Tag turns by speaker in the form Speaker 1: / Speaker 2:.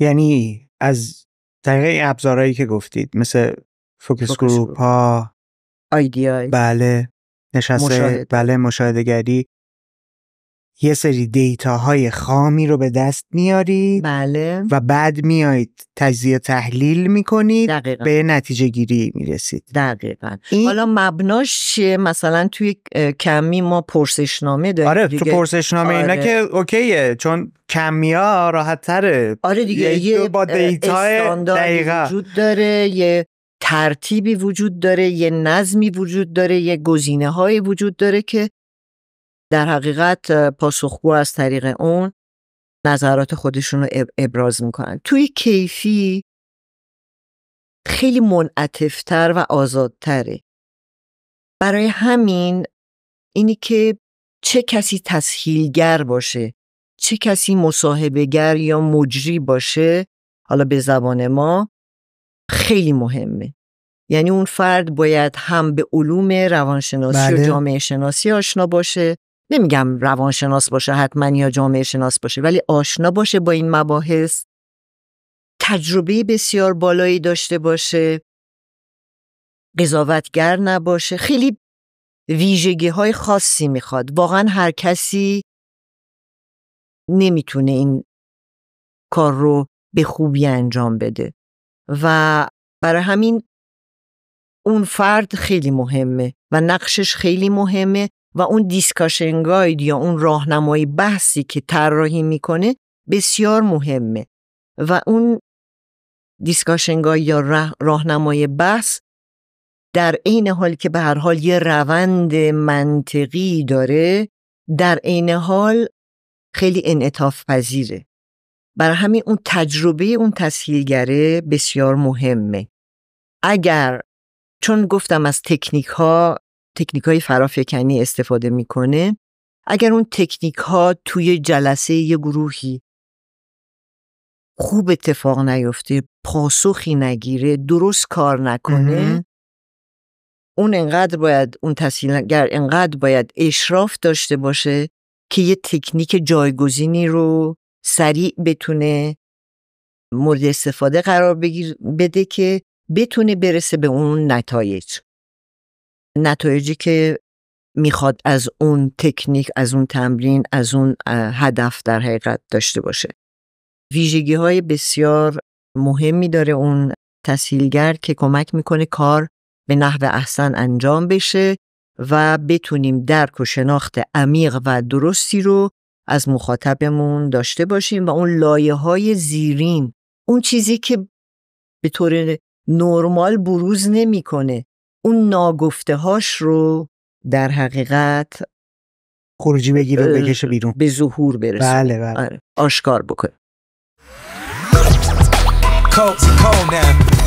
Speaker 1: یعنی از طریق ابزارهایی که گفتید مثل فوکس گروپ ها آیدیای بله نشسته بله مشاهدهگری یه سری دیتاهای خامی رو به دست میارید بله. و بعد میایید تجزیه تحلیل میکنید دقیقا. به نتیجه گیری میرسید دقیقا این... حالا مبناش چیه مثلا توی کمی ما پرسشنامه داریم آره دیگه. تو پرسشنامه آره. اینا که اوکیه چون ها راحت تره آره دیگه یه با دیتا دقیقا وجود داره یه ترتیبی وجود داره یه نظمی وجود داره یه گزینه وجود داره که در حقیقت پاسخگو از طریق اون نظرات خودشون رو ابراز میکنن توی کیفی خیلی منعتفتر و آزادتره برای همین اینی که چه کسی تسهیلگر باشه چه کسی مصاحبهگر یا مجری باشه حالا به زبان ما خیلی مهمه یعنی اون فرد باید هم به علوم روانشناسی و بله. جامعه شناسی آشنا باشه نمیگم روانشناس باشه حتما یا جامعه شناس باشه ولی آشنا باشه با این مباحث تجربه بسیار بالایی داشته باشه قضاوتگر نباشه خیلی ویژگی های خاصی میخواد واقعا هر کسی نمیتونه این کار رو به خوبی انجام بده و برای همین اون فرد خیلی مهمه و نقشش خیلی مهمه و اون دیسکاشن گاید یا اون راهنمای بحثی که طراحی میکنه بسیار مهمه و اون دیسکاشن گاید یا راهنمای بحث در عین حال که به هر حال یه روند منطقی داره در عین حال خیلی انعطاف پذیره برای همین اون تجربه اون تسهیلگره بسیار مهمه اگر چون گفتم از تکنیک ها تکنیک های فرافکنی استفاده میکنه اگر اون تکنیک ها توی جلسه یه گروهی خوب اتفاق نیفته پاسخی نگیره درست کار نکنه اون انقدر باید اون تسهیلگر انقدر باید اشراف داشته باشه که یه تکنیک جایگزینی رو سریع بتونه مورد استفاده قرار بگیر بده که بتونه برسه به اون نتایج نتایجی که میخواد از اون تکنیک از اون تمرین از اون هدف در حقیقت داشته باشه ویژگی های بسیار مهمی داره اون تسهیلگر که کمک میکنه کار به نحو احسن انجام بشه و بتونیم درک و شناخت عمیق و درستی رو از مخاطبمون داشته باشیم و اون لایه های زیرین اون چیزی که به طور نرمال بروز نمیکنه اون ناگفته هاش رو در حقیقت خروجی بگیره بکشه بیرون به ظهور برسه بله بله آره. آشکار بکنه